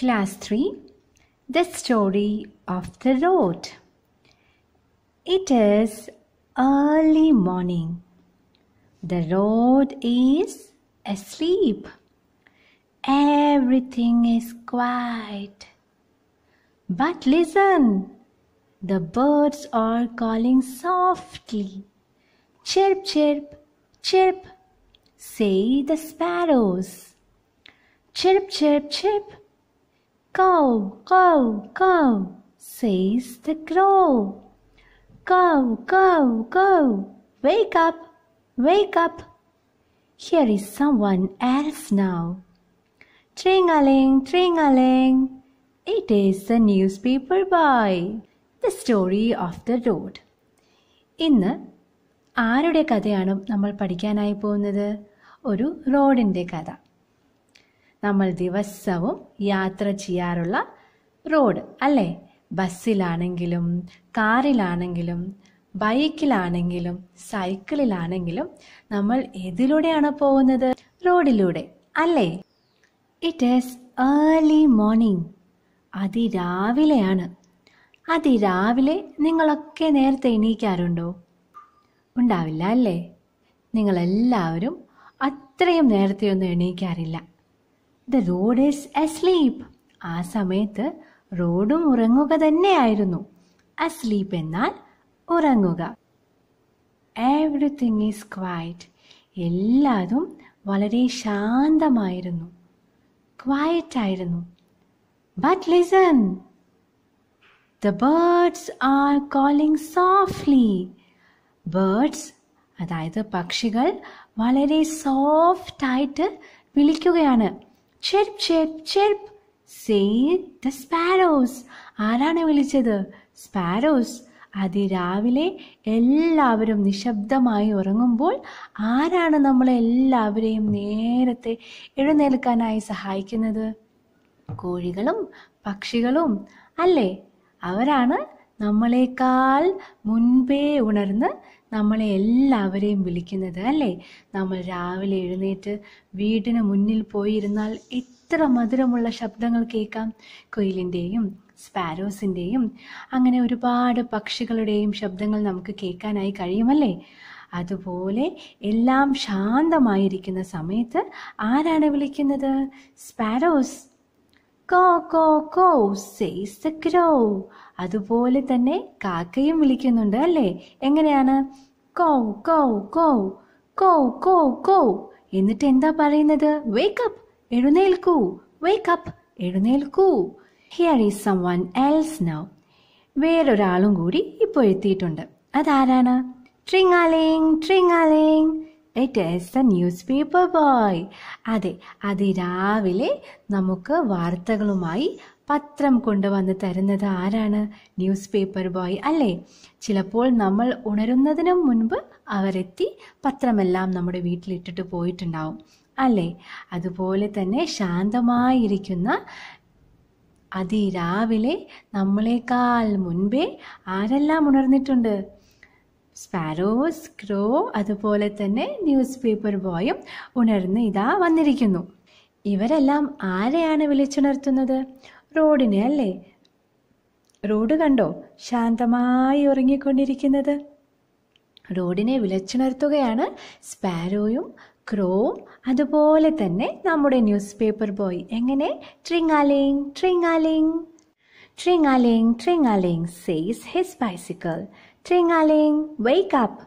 Class 3 The Story of the Road. It is early morning. The road is asleep. Everything is quiet. But listen, the birds are calling softly. Chirp, chirp, chirp, say the sparrows. Chirp, chirp, chirp Cow, cow, cow, says the crow. Cow, cow, cow, wake up, wake up. Here is someone else now. Tringaling, tringaling, It is the newspaper boy. The story of the road. ഇന്ന് ആരുടെ കഥയാണ് നമ്മൾ പഠിക്കാനായി പോകുന്നത് ഒരു റോഡിൻ്റെ കഥ നമ്മൾ ദിവസവും യാത്ര ചെയ്യാറുള്ള റോഡ് അല്ലേ ബസ്സിലാണെങ്കിലും കാറിലാണെങ്കിലും ബൈക്കിലാണെങ്കിലും സൈക്കിളിലാണെങ്കിലും നമ്മൾ എതിലൂടെയാണ് പോകുന്നത് റോഡിലൂടെ അല്ലേ ഇറ്റ് ഈസ് ഏർലി മോർണിംഗ് അതിരാവിലെയാണ് അതിരാവിലെ നിങ്ങളൊക്കെ നേരത്തെ എണീക്കാറുണ്ടോ ഉണ്ടാവില്ല അല്ലേ നിങ്ങളെല്ലാവരും അത്രയും നേരത്തെ ഒന്നും എണീക്കാറില്ല ദ റോഡ് ഈസ് അസ്ലീപ്പ് ആ സമയത്ത് റോഡും ഉറങ്ങുക തന്നെയായിരുന്നു അസ്ലീപ്പ് എന്നാൽ ഉറങ്ങുക എവറിത്തിങ് ഈസ് ക്വയറ്റ് എല്ലാതും വളരെ ശാന്തമായിരുന്നു ക്വയറ്റ് ആയിരുന്നു but listen the birds are calling softly birds അതായത് പക്ഷികൾ വളരെ സോഫ്റ്റായിട്ട് വിളിക്കുകയാണ് ചെരുപ്പ് ചെരുപ്പ് ചെരുപ്പ് സെയിൻ ദ സ്പാരോസ് ആരാണ് വിളിച്ചത് സ്പാരോസ് അതിരാവിലെ എല്ലാവരും നിശബ്ദമായി ഉറങ്ങുമ്പോൾ ആരാണ് നമ്മളെല്ലാവരെയും നേരത്തെ എഴുന്നേൽക്കാനായി സഹായിക്കുന്നത് കോഴികളും പക്ഷികളും അല്ലേ അവരാണ് നമ്മളെക്കാൾ മുൻപേ ഉണർന്ന് നമ്മളെ എല്ലാവരെയും വിളിക്കുന്നത് അല്ലേ നമ്മൾ രാവിലെ എഴുന്നേറ്റ് വീടിന് മുന്നിൽ പോയിരുന്നാൽ എത്ര മധുരമുള്ള ശബ്ദങ്ങൾ കേൾക്കാം കൊയിലിൻ്റെയും സ്പാരോസിൻ്റെയും അങ്ങനെ ഒരുപാട് പക്ഷികളുടെയും ശബ്ദങ്ങൾ നമുക്ക് കേൾക്കാനായി കഴിയുമല്ലേ അതുപോലെ എല്ലാം ശാന്തമായിരിക്കുന്ന സമയത്ത് ആരാണ് വിളിക്കുന്നത് sparrows caw caw caw says the crow അതുപോലെ തന്നെ കാക്കയും വിളിക്കുന്നുണ്ട് അല്ലേ എങ്ങനെയാണ് കോ കോ കോ കോ കോ കോ എന്നിട്ട് എന്താ പറയുന്നത് വേക്കപ്പ് എഴുന്നേൽക്കൂ വേക്കപ്പ് എഴുന്നേൽക്കൂ here is someone else now വേറൊരാളും കൂടി ഇപ്പോൾ എത്തിയിട്ടുണ്ട് അതാരാണ് tringaling tringaling it is a newspaper boy അതെ അതിരാവിലെ നമുക്ക് വാർത്തകളുമായി പത്രം കൊണ്ടുവന്ന് തരുന്നത് ആരാണ് ന്യൂസ് പേപ്പർ ബോയ് അല്ലേ ചിലപ്പോൾ നമ്മൾ ഉണരുന്നതിന് മുൻപ് അവരെത്തി പത്രമെല്ലാം നമ്മുടെ വീട്ടിലിട്ടിട്ട് പോയിട്ടുണ്ടാവും അല്ലേ അതുപോലെ തന്നെ ശാന്തമായിരിക്കുന്ന അതിരാവിലെ നമ്മളെക്കാൾ മുൻപേ ആരെല്ലാം ഉണർന്നിട്ടുണ്ട് സ്പാരോസ് ക്രോ അതുപോലെ തന്നെ ന്യൂസ് പേപ്പർ ബോയും ഉണർന്ന് ഇതാ വന്നിരിക്കുന്നു ഇവരെല്ലാം ആരെയാണ് വിളിച്ചുണർത്തുന്നത് റോഡിനെ അല്ലേ റോഡ് കണ്ടോ ശാന്തമായി ഉറങ്ങിക്കൊണ്ടിരിക്കുന്നത് റോഡിനെ വിളിച്ചുണർത്തുകയാണ് സ്പാരോയും ക്രോ അതുപോലെ തന്നെ നമ്മുടെ ന്യൂസ് പേപ്പർ ബോയ് എങ്ങനെ tringaling tringaling tringaling tringaling says his bicycle Tringaling, wake up!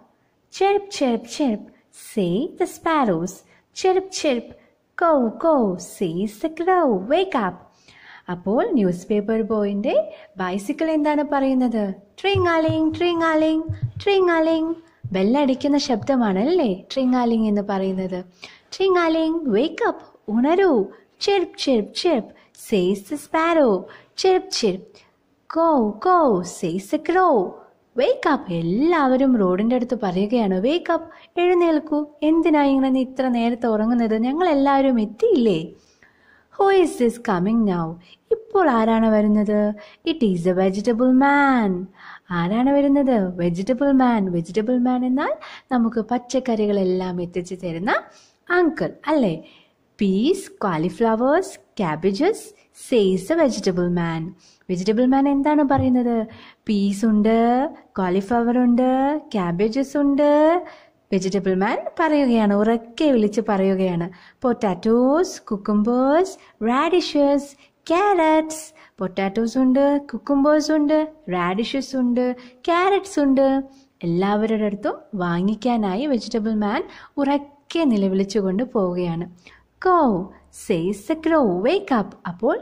Chirp, chirp, chirp, say the sparrows. Chirp, chirp, go, go, says the crow, wake up. അപ്പോൾ ന്യൂസ് പേപ്പർ ബോയിൻ്റെ bicycle എന്താണ് പറയുന്നത് ട്രിങ്ങാലിങ് tringaling ട്രിങ്ങാലിങ് ബെല്ലടിക്കുന്ന ശബ്ദമാണ് അല്ലേ ട്രിങ്ങാലിങ് എന്ന് പറയുന്നത് ട്രിങ്ങാലിങ് wake up ഉണരൂ chirp chirp chirp says the sparrow chirp chirp caw caw says the crow wake up എല്ലാവരും റോഡിൻ്റെ അടുത്ത് പറയുകയാണ് വേക്ക് അപ്പ് എഴുന്നേൽക്കൂ എന്തിനാ ഇങ്ങനെ നീ ഇത്ര നേരത്തെ ഉറങ്ങുന്നത് ഞങ്ങൾ എല്ലാവരും എത്തിയില്ലേ ഹോ ഇസ് ദിസ് കമ്മിങ് നൗ ഇപ്പോൾ ആരാണ് വരുന്നത് it is a vegetable man ആരാണ് വരുന്നത് വെജിറ്റബിൾ മാൻ വെജിറ്റബിൾ മാൻ എന്നാൽ നമുക്ക് പച്ചക്കറികളെല്ലാം എത്തിച്ചു തരുന്ന അങ്കിൾ അല്ലേ peas cauliflowers cabbages says a vegetable man vegetable man എന്താണ് പറയുന്നത് പീസ് ഉണ്ട് കാളിഫ്ലവർ ഉണ്ട് ക്യാബേജസ് ഉണ്ട് വെജിറ്റബിൾ മാൻ പറയുകയാണ് ഉറക്കെ വിളിച്ച് പറയുകയാണ് potatoes cucumbers radishes carrots potatoes ഉണ്ട് കുക്കുംബേഴ്സ് ഉണ്ട് റാഡിഷസ് ഉണ്ട് ക്യാരറ്റ്സ് ഉണ്ട് എല്ലാവരുടെ അടുത്തും വാങ്ങിക്കാനായി വെജിറ്റബിൾ മാൻ ഉറക്കെ നിലവിളിച്ചുകൊണ്ട് പോവുകയാണ് caw says a crow wake up അപ്പോൾ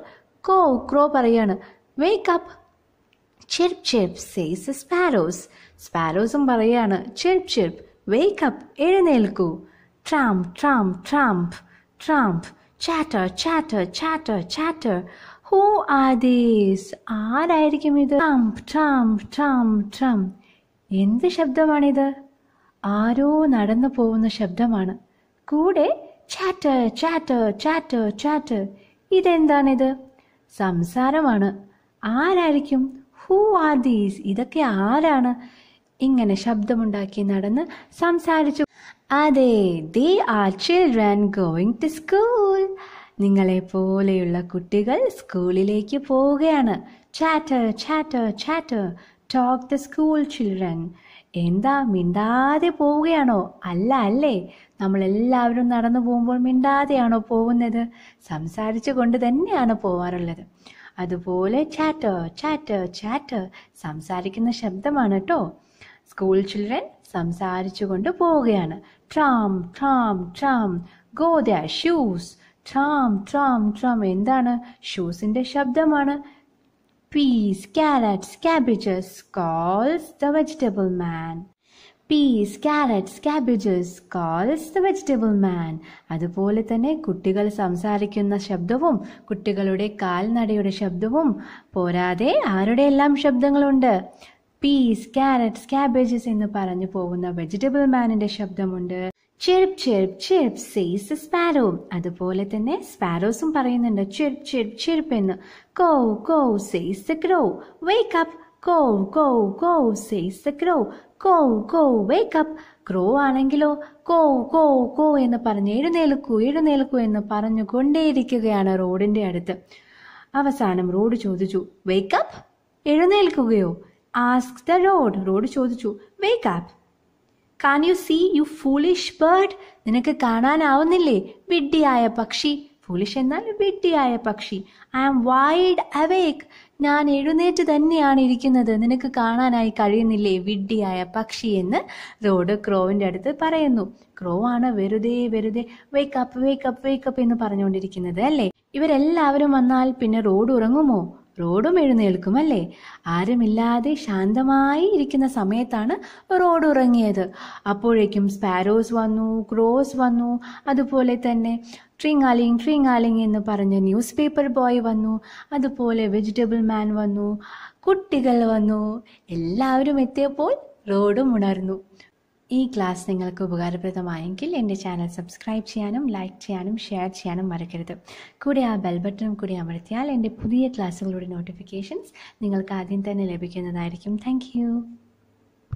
കോ ക്രോ പറയാണ് wake up chirp chirp says a sparrows സ്പാരോസും പറയാണ് ചെർപ്പ് ചെർപ്പ് വേക്ക് അപ്പ് എഴുന്നേൽക്കൂ tramp tramp tramp tramp chatter chatter chatter chatter who these ആരായിരിക്കും ഇത് ട്രംപ് ട്രംപ് ട്രംപ് ട്രംപ് എന്ത് ശബ്ദമാണിത് ആരോ നടന്നു പോകുന്ന ശബ്ദമാണ് കൂടെ ചാറ്റർ ചാറ്റർ ചാറ്റർ ചാറ്റർ ഇതെന്താണിത് സംസാരമാണ് ആരായിരിക്കും ഹൂ ആർ ദീസ് ഇതൊക്കെ ആരാണ് ഇങ്ങനെ ശബ്ദമുണ്ടാക്കി നടന്ന് സംസാരിച്ചു അതെ they are children going to school നിങ്ങളെ പോലെയുള്ള കുട്ടികൾ സ്കൂളിലേക്ക് പോവുകയാണ് chatter chatter chatter talk the school children എന്താ മിണ്ടാതെ പോവുകയാണോ അല്ല അല്ലേ നമ്മളെല്ലാവരും നടന്നു പോകുമ്പോൾ മിണ്ടാതെയാണോ പോകുന്നത് സംസാരിച്ചു കൊണ്ട് തന്നെയാണ് പോവാറുള്ളത് അതുപോലെ ചാറ്റർ ചാറ്റർ ചാറ്റർ സംസാരിക്കുന്ന ശബ്ദമാണ് കേട്ടോ സ്കൂൾ ചിൽഡ്രൻ സംസാരിച്ചു കൊണ്ട് പോവുകയാണ് tramp tramp tramp go shoes tramp tramp tramp എന്താണ് ഷൂസിന്റെ ശബ്ദമാണ് Peas, carrots, cabbages, calls the vegetable man. Peas carrots cabbages calls the vegetable man അതുപോലെ തന്നെ കുട്ടികൾ സംസാരിക്കുന്ന ശബ്ദവും കുട്ടികളുടെ കാൽനടയുടെ ശബ്ദവും പോരാതെ ആരുടെയെല്ലാം ശബ്ദങ്ങളുണ്ട് പീസ് ക്യാരറ്റ്സ് ക്യാബേജസ് എന്ന് പറഞ്ഞു പോകുന്ന വെജിറ്റബിൾ മാനിൻ്റെ ശബ്ദമുണ്ട് ചെരുപ്പ് ചെരുപ്പ് ചെരുപ്പ് സേസ് സ്പാരോവും അതുപോലെ തന്നെ സ്പാരോസും പറയുന്നുണ്ട് ചെരുപ്പ് ചെരുപ്പ് ചെരുപ്പ് എന്ന് caw caw says crow wake up caw caw caw says crow caw caw wake up crow ആണെങ്കിലോ കോ കോ കോ എന്ന് പറഞ്ഞ് എഴുന്നേൽക്കൂ എഴുന്നേൽക്കൂ എന്ന് പറഞ്ഞു കൊണ്ടേയിരിക്കുകയാണ് റോഡിന്റെ അടുത്ത് അവസാനം റോഡ് ചോദിച്ചു വേക്ക് അപ്പ് എഴുന്നേൽക്കുകയോ ആസ്ക് ദ റോഡ് റോഡ് ചോദിച്ചു wake up can you see you foolish bird നിനക്ക് കാണാനാവുന്നില്ലേ വിഡ്ഢിയായ പക്ഷി ഫൂളിഷ് എന്നാൽ വിഡ്ഢിയായ പക്ഷി ഐ ആം വൈഡ് അവേക്ക് ഞാൻ എഴുന്നേറ്റ് തന്നെയാണ് ഇരിക്കുന്നത് നിനക്ക് കാണാനായി കഴിയുന്നില്ലേ വിഡ്ഢിയായ പക്ഷി എന്ന് റോഡ് ക്രോവിൻ്റെ അടുത്ത് പറയുന്നു ക്രോ ആണ് വെറുതെ വെറുതെ wake wake up up wake up എന്ന് പറഞ്ഞുകൊണ്ടിരിക്കുന്നത് അല്ലേ ഇവരെല്ലാവരും വന്നാൽ പിന്നെ റോഡ് ഉറങ്ങുമോ റോഡും എഴുന്നേൽക്കും അല്ലേ ആരുമില്ലാതെ ശാന്തമായി ഇരിക്കുന്ന സമയത്താണ് റോഡ് ഉറങ്ങിയത് അപ്പോഴേക്കും സ്പാരോസ് വന്നു ക്രോസ് വന്നു അതുപോലെ തന്നെ ട്രിങ്ങാലിങ് ട്രിങ്ങാലിങ് എന്ന് പറഞ്ഞ് ന്യൂസ് പേപ്പർ ബോയ് വന്നു അതുപോലെ വെജിറ്റബിൾ മാൻ വന്നു കുട്ടികൾ വന്നു എല്ലാവരും എത്തിയപ്പോൾ റോഡും ഉണർന്നു ഈ ക്ലാസ് നിങ്ങൾക്ക് ഉപകാരപ്രദമായെങ്കിൽ എൻ്റെ ചാനൽ സബ്സ്ക്രൈബ് ചെയ്യാനും ലൈക്ക് ചെയ്യാനും ഷെയർ ചെയ്യാനും മറക്കരുത് കൂടെ ആ ബെൽ ബട്ടണും കൂടി അമർത്തിയാൽ എൻ്റെ പുതിയ ക്ലാസ്സുകളുടെ നോട്ടിഫിക്കേഷൻസ് നിങ്ങൾക്ക് ആദ്യം തന്നെ ലഭിക്കുന്നതായിരിക്കും താങ്ക്